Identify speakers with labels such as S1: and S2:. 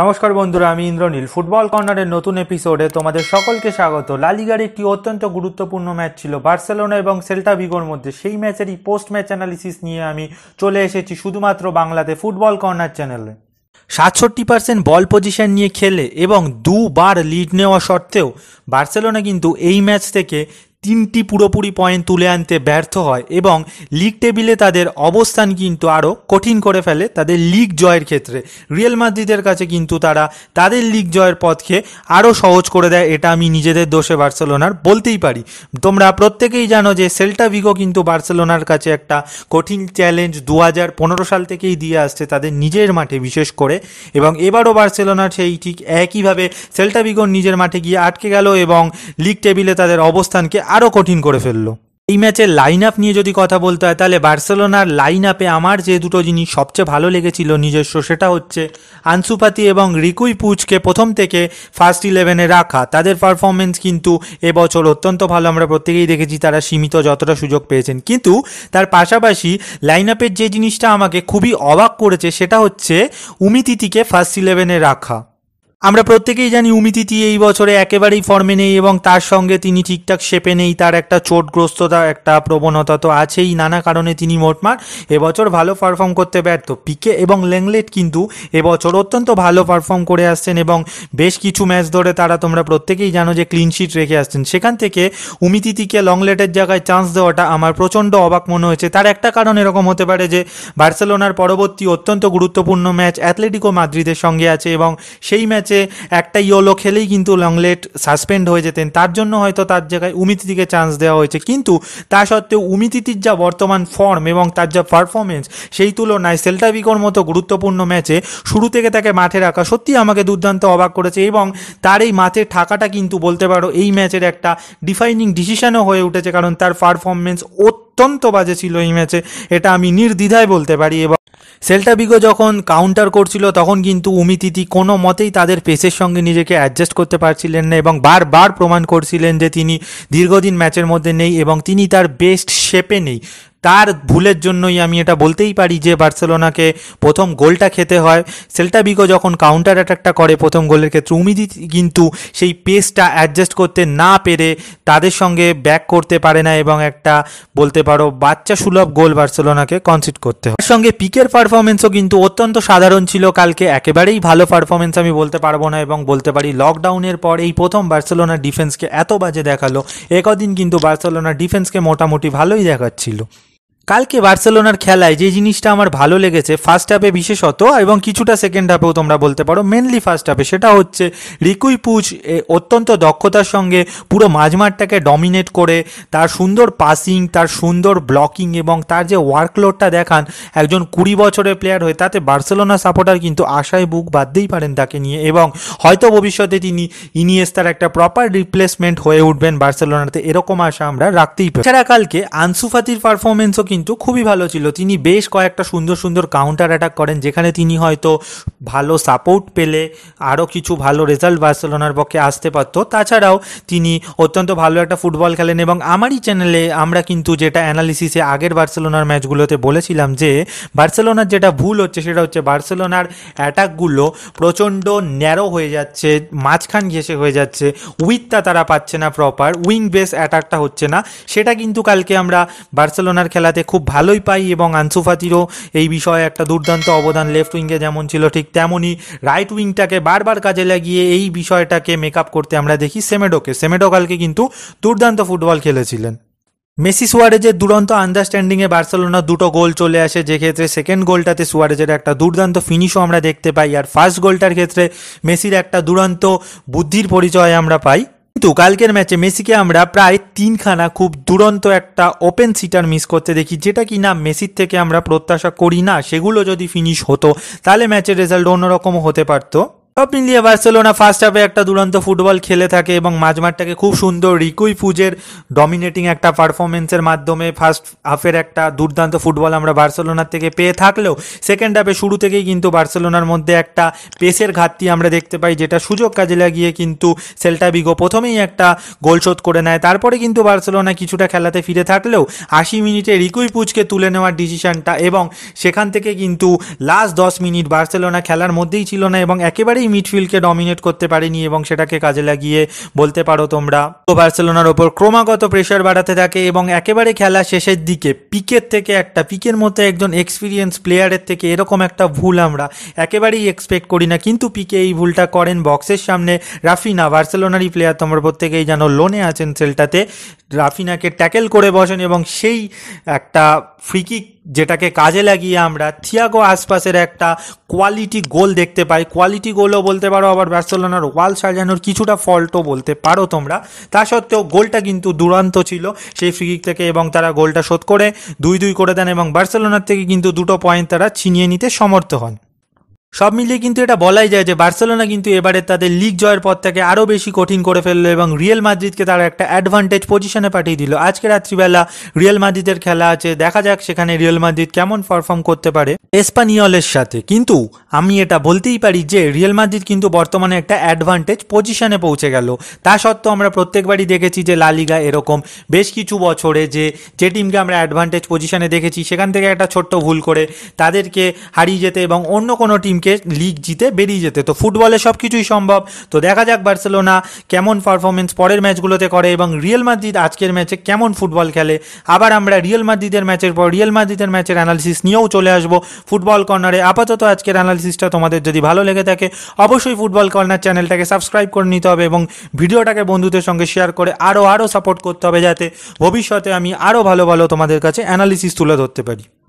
S1: নমস্কার বন্ধুরা আমি ইন্দ্রনীল ফুটবল কর্নারের নতুন এপিসোডে তোমাদের সকলকে স্বাগত লালিগার একটি অত্যন্ত গুরুত্বপূর্ণ ম্যাচ ছিল বার্সেলোনা এবং সেল্টা ভিগোর মধ্যে সেই ম্যাচেরই পোস্ট ম্যাচ অ্যানালিসিস নিয়ে আমি চলে এসেছি শুধুমাত্র বাংলাতে ফুটবল কর্নার চ্যানেলে সাতষট্টি পার্সেন্ট বল পজিশন নিয়ে খেলে এবং দুবার লিড নেওয়া সত্ত্বেও বার্সেলোনা কিন্তু এই ম্যাচ থেকে তিনটি পুরোপুরি পয়েন্ট তুলে আনতে ব্যর্থ হয় এবং লিগ টেবিলে তাদের অবস্থান কিন্তু আরও কঠিন করে ফেলে তাদের লিগ জয়ের ক্ষেত্রে রিয়েল মাদ্রিদের কাছে কিন্তু তারা তাদের লিগ জয়ের পথকে আরও সহজ করে দেয় এটা আমি নিজেদের দোষে বার্সেলোনার বলতেই পারি তোমরা প্রত্যেকেই জানো যে সেল্টা ভিগো কিন্তু বার্সেলোনার কাছে একটা কঠিন চ্যালেঞ্জ দু সাল থেকেই দিয়ে আসছে তাদের নিজের মাঠে বিশেষ করে এবং এবারও বার্সেলোনার সেই ঠিক একইভাবে সেল্টা ভিগোর নিজের মাঠে গিয়ে আটকে গেল এবং লিগ টেবিলে তাদের অবস্থানকে আরও কঠিন করে ফেলল এই ম্যাচের লাইন আপ নিয়ে যদি কথা বলতে হয় তাহলে বার্সেলোনার লাইন আপে আমার যে দুটো জিনিস সবচেয়ে ভালো লেগেছিল নিজস্ব সেটা হচ্ছে আনসুপাতি এবং রিকুই পুচকে প্রথম থেকে ফার্স্ট ইলেভেনে রাখা তাদের পারফরমেন্স কিন্তু এবছর অত্যন্ত ভালো আমরা প্রত্যেকেই দেখেছি তারা সীমিত যতটা সুযোগ পেয়েছেন কিন্তু তার পাশাপাশি লাইন আপের যে জিনিসটা আমাকে খুবই অবাক করেছে সেটা হচ্ছে উমিতিতিকে ফার্স্ট ইলেভেনে রাখা আমরা প্রত্যেকেই জানি উমিতিতি এই বছরে একেবারেই ফর্মে নেই এবং তার সঙ্গে তিনি ঠিকঠাক শেপে নেই তার একটা চোটগ্রস্ততা একটা প্রবণতা তো আছেই নানা কারণে তিনি মোটমার এবছর ভালো পারফর্ম করতে ব্যর্থ পিকে এবং ল্যাংলেট কিন্তু এবছর অত্যন্ত ভালো পারফর্ম করে আসছেন এবং বেশ কিছু ম্যাচ ধরে তারা তোমরা প্রত্যেকেই জানো যে ক্লিনশিট রেখে আসছেন সেখান থেকে উমিতিতিকে লংলেটের জায়গায় চান্স দেওয়াটা আমার প্রচণ্ড অবাক মনে হয়েছে তার একটা কারণ এরকম হতে পারে যে বার্সেলোনার পরবর্তী অত্যন্ত গুরুত্বপূর্ণ ম্যাচ অ্যাথলেটিকো মাদ্রিদের সঙ্গে আছে এবং সেই ম্যাচে ম্যাচে একটা ইয়োলো খেলেই কিন্তু লংলেট সাসপেন্ড হয়ে যেতেন তার জন্য হয়তো তার জায়গায় উমিতিতিকে চান্স দেওয়া হয়েছে কিন্তু তা সত্ত্বেও উমিতিতির যা বর্তমান ফর্ম এবং তার যা পারফরমেন্স সেই তুলনায় সেল্টা বিকোর মতো গুরুত্বপূর্ণ ম্যাচে শুরু থেকে তাকে মাঠে রাখা সত্যি আমাকে দুর্দান্ত অবাক করেছে এবং তার এই মাঠে থাকাটা কিন্তু বলতে পারো এই ম্যাচের একটা ডিফাইনিং ডিসিশনও হয়ে উঠেছে কারণ তার পারফরমেন্স অত্যন্ত বাজে ছিল এই ম্যাচে এটা আমি নির্দ্বিধায় বলতে পারি এবং সেল্টা বিগো যখন কাউন্টার করছিল তখন কিন্তু উমিতিতি কোনো মতেই তাদের পেসের সঙ্গে নিজেকে অ্যাডজাস্ট করতে পারছিলেন না এবং বারবার প্রমাণ করছিলেন যে তিনি দীর্ঘদিন ম্যাচের মধ্যে নেই এবং তিনি তার বেস্ট শেপে নেই তার ভুলের জন্যই আমি এটা বলতেই পারি যে বার্সেলোনাকে প্রথম গোলটা খেতে হয় সেল্টা বিগো যখন কাউন্টার অ্যাটাকটা করে প্রথম গোলের ক্ষেত্রে উমিদি কিন্তু সেই পেসটা অ্যাডজাস্ট করতে না পেরে তাদের সঙ্গে ব্যাক করতে পারে না এবং একটা বলতে পারো বাচ্চা সুলভ গোল বার্সেলোনাকে কনসিড করতে হয় সঙ্গে পিকের পারফরমেন্সও কিন্তু অত্যন্ত সাধারণ ছিল কালকে একেবারেই ভালো পারফরমেন্স আমি বলতে পারবো না এবং বলতে পারি লকডাউনের পর এই প্রথম বার্সেলোনা ডিফেন্সকে এত বাজে দেখালো একদিন কিন্তু বার্সেলোনার ডিফেন্সকে মোটামুটি ভালোই দেখাচ্ছিল কালকে বার্সেলোনার খেলায় যে জিনিসটা আমার ভালো লেগেছে ফার্স্ট হাফে বিশেষত এবং কিছুটা সেকেন্ড হাফেও তোমরা বলতে পারো মেনলি ফার্স্ট হাফে সেটা হচ্ছে রিকুই পুজ অত্যন্ত দক্ষতার সঙ্গে পুরো মাঝমাঠটাকে ডমিনেট করে তার সুন্দর পাসিং তার সুন্দর ব্লকিং এবং তার যে ওয়ার্কলোডটা দেখান একজন কুড়ি বছরের প্লেয়ার হয়ে তাতে বার্সেলোনা সাপোর্টার কিন্তু আশায় বুক বাঁধতেই পারেন তাকে নিয়ে এবং হয়তো ভবিষ্যতে তিনি ইনিয়েস্তার একটা প্রপার রিপ্লেসমেন্ট হয়ে উঠবেন বার্সেলোনাতে এরকম আশা আমরা রাখতেই পারি এছাড়া কালকে আনসুফাতির পারফরমেন্সও কিন্তু খুবই ভালো ছিল তিনি বেশ কয়েকটা সুন্দর সুন্দর কাউন্টার অ্যাটাক করেন যেখানে তিনি হয়তো ভালো সাপোর্ট পেলে আরও কিছু ভালো রেজাল্ট বার্সেলোনার পক্ষে আসতে পারতো তাছাড়াও তিনি অত্যন্ত ভালো একটা ফুটবল খেলেন এবং আমারই চ্যানেলে আমরা কিন্তু যেটা অ্যানালিসিসে আগের বার্সেলোনার ম্যাচগুলোতে বলেছিলাম যে বার্সেলোনার যেটা ভুল হচ্ছে সেটা হচ্ছে বার্সেলোনার অ্যাটাকগুলো প্রচণ্ড ন্যারো হয়ে যাচ্ছে মাঝখান ঘেসে হয়ে যাচ্ছে উইথটা তারা পাচ্ছে না প্রপার উইং বেস অ্যাটাকটা হচ্ছে না সেটা কিন্তু কালকে আমরা বার্সেলোনার খেলাতে খুব ভালোই পাই এবং আনসুফাতিরও এই বিষয়ে একটা দুর্দান্ত অবদান লেফট উইঙ্গে যেমন ছিল ঠিক তেমনই রাইট উইংটাকে বারবার কাজে লাগিয়ে এই বিষয়টাকে মেক করতে আমরা দেখি সেমেডোকে সেমেডো কালকে কিন্তু দুর্দান্ত ফুটবল খেলেছিলেন মেসি সুয়ারেজের দুরন্ত আন্ডারস্ট্যান্ডিংয়ে বার্সেলোনা দুটো গোল চলে আসে যে ক্ষেত্রে সেকেন্ড গোলটাতে সুয়ারেজের একটা দুর্দান্ত ফিনিশও আমরা দেখতে পাই আর ফার্স্ট গোলটার ক্ষেত্রে মেসির একটা দুরন্ত বুদ্ধির পরিচয় আমরা পাই কিন্তু কালকের ম্যাচে মেসিকে আমরা প্রায় তিনখানা খুব দুরন্ত একটা ওপেন সিটার মিস করতে দেখি যেটা কি না মেসির থেকে আমরা প্রত্যাশা করি না সেগুলো যদি ফিনিশ হতো তাহলে ম্যাচের রেজাল্ট অন্যরকম হতে পারতো সব মিলিয়ে বার্সেলোনা ফার্স্ট হাফে একটা দুরন্ত ফুটবল খেলে থাকে এবং মাঝমাঠটাকে খুব সুন্দর রিকুই ফুজের ডমিনেটিং একটা পারফরমেন্সের মাধ্যমে ফার্স্ট হাফের একটা দুর্দান্ত ফুটবল আমরা বার্সেলোনার থেকে পেয়ে থাকলেও সেকেন্ড হাফে শুরু থেকেই কিন্তু বার্সেলোনার মধ্যে একটা পেসের ঘাটতি আমরা দেখতে পাই যেটা সুযোগ কাজে লাগিয়ে কিন্তু সেল্টা বিগো প্রথমেই একটা গোল শোধ করে নেয় তারপরে কিন্তু বার্সেলোনা কিছুটা খেলাতে ফিরে থাকলেও আশি মিনিটে রিকুই পুজকে তুলে নেওয়ার ডিসিশনটা এবং সেখান থেকে কিন্তু লাস্ট দশ মিনিট বার্সেলোনা খেলার মধ্যেই ছিল না এবং একেবারেই একেবারেই মিডফিল্ডকে ডমিনেট করতে পারেনি এবং সেটাকে কাজে লাগিয়ে বলতে পারো তোমরা তো বার্সেলোনার ওপর ক্রমাগত প্রেশার বাড়াতে থাকে এবং একেবারে খেলা শেষের দিকে পিকের থেকে একটা পিকের মতো একজন এক্সপিরিয়েন্স প্লেয়ারের থেকে এরকম একটা ভুল আমরা একেবারেই এক্সপেক্ট করি না কিন্তু পিকে এই ভুলটা করেন বক্সের সামনে রাফিনা বার্সেলোনারই প্লেয়ার তোমরা প্রত্যেকেই যেন লোনে আছেন সেলটাতে রাফিনাকে ট্যাকেল করে বসেন এবং সেই একটা ফ্রিকিক যেটাকে কাজে লাগিয়ে আমরা থিয়াগো আশপাশের একটা কোয়ালিটি গোল দেখতে পাই কোয়ালিটি গোলও বলতে পারো আবার ব্যার্সেলোনার ওয়াল সাজানোর কিছুটা ফল্টও বলতে পারো তোমরা তা সত্ত্বেও গোলটা কিন্তু দুরান্ত ছিল সেই ফ্রিকিক থেকে এবং তারা গোলটা শোধ করে দুই দুই করে দেন এবং বার্সেলোনার থেকে কিন্তু দুটো পয়েন্ট তারা ছিনিয়ে নিতে সমর্থ হন সব মিলিয়ে কিন্তু এটা বলাই যায় যে বার্সেলোনা কিন্তু এবারে তাদের লিগ জয়ের পথটাকে আরও বেশি কঠিন করে ফেললো এবং রিয়েল মাদ্রিদকে তারা একটা অ্যাডভান্টেজ পজিশনে পাঠিয়ে দিল আজকে রাত্রিবেলা রিয়েল মাদ্রিদের খেলা আছে দেখা যাক সেখানে রিয়েল মাদ্রিদ কেমন পারফর্ম করতে পারে এসপানিয়লের সাথে কিন্তু আমি এটা বলতেই পারি যে রিয়েল মাদ্রিদ কিন্তু বর্তমানে একটা অ্যাডভান্টেজ পজিশনে পৌঁছে গেল তা সত্ত্বেও আমরা প্রত্যেকবারই দেখেছি যে লালিগা এরকম বেশ কিছু বছরে যে যে টিমকে আমরা অ্যাডভান্টেজ পজিশনে দেখেছি সেখান থেকে একটা ছোট্ট ভুল করে তাদেরকে হারিয়ে যেতে এবং অন্য কোনো টিম টিমকে লিগ জিতে বেরিয়ে যেতে তো ফুটবলে সব কিছুই সম্ভব তো দেখা যাক বার্সেলোনা কেমন পারফরমেন্স পরের ম্যাচগুলোতে করে এবং রিয়েল মাদ্রিদ আজকের ম্যাচে কেমন ফুটবল খেলে আবার আমরা রিয়েল মাদ্রিদের ম্যাচের পর রিয়েল মাদ্রিদের ম্যাচের অ্যানালিসিস নিয়েও চলে আসবো ফুটবল কর্নারে আপাতত আজকের অ্যানালিসিসটা তোমাদের যদি ভালো লেগে থাকে অবশ্যই ফুটবল কর্নার চ্যানেলটাকে সাবস্ক্রাইব করে নিতে হবে এবং ভিডিওটাকে বন্ধুদের সঙ্গে শেয়ার করে আরও আরও সাপোর্ট করতে হবে যাতে ভবিষ্যতে আমি আরও ভালো ভালো তোমাদের কাছে অ্যানালিসিস তুলে ধরতে পারি